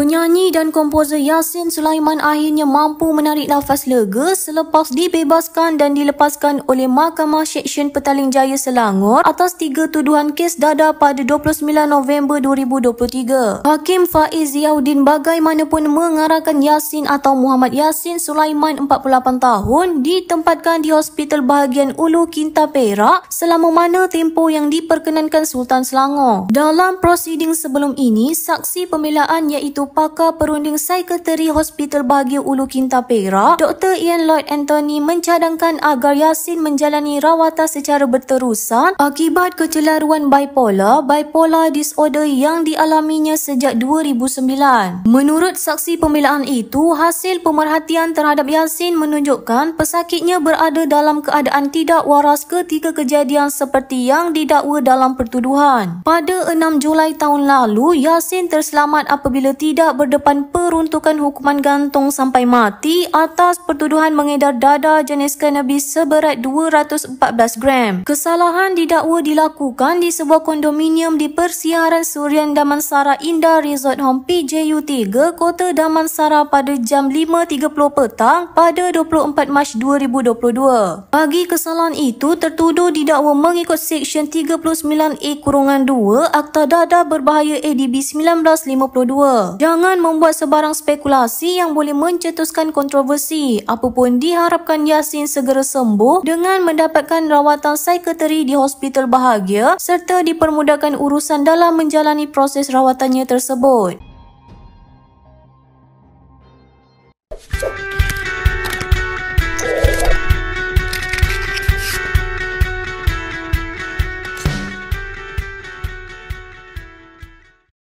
Penyanyi dan komposer Yasin Sulaiman akhirnya mampu menarik nafas lega selepas dibebaskan dan dilepaskan oleh Mahkamah Seksyen Petaling Jaya Selangor atas tiga tuduhan kes dada pada 29 November 2023. Hakim Faiz Ziauddin bagaimanapun mengarahkan Yasin atau Muhammad Yasin Sulaiman 48 tahun ditempatkan di Hospital Bahagian Ulu Kinta Perak selama mana tempoh yang diperkenankan Sultan Selangor. Dalam prosiding sebelum ini, saksi pembelaan iaitu pakar perunding Sekretari Hospital Bahagia Ulu Kinta Perak, Dr. Ian Lloyd Anthony mencadangkan agar Yasin menjalani rawatan secara berterusan akibat kecelaruan bipolar, bipolar disorder yang dialaminya sejak 2009. Menurut saksi pembelaan itu, hasil pemerhatian terhadap Yasin menunjukkan pesakitnya berada dalam keadaan tidak waras ketika kejadian seperti yang didakwa dalam pertuduhan. Pada 6 Julai tahun lalu, Yasin terselamat apabila tidak tidak berdepan peruntukan hukuman gantung sampai mati atas pertuduhan mengedar dada jenis kanabis seberat 214 gram. Kesalahan didakwa dilakukan di sebuah kondominium di Persiaran Surian Damansara Indah Resort Home PJU3 Kota Damansara pada jam 5.30 petang pada 24 Mac 2022. Bagi kesalahan itu, tertuduh didakwa mengikut Seksyen 39A-2 Akta Dada Berbahaya ADB 1952. Jam Jangan membuat sebarang spekulasi yang boleh mencetuskan kontroversi. Apapun diharapkan Yasin segera sembuh dengan mendapatkan rawatan psikoteri di Hospital Bahagia serta dipermudahkan urusan dalam menjalani proses rawatannya tersebut.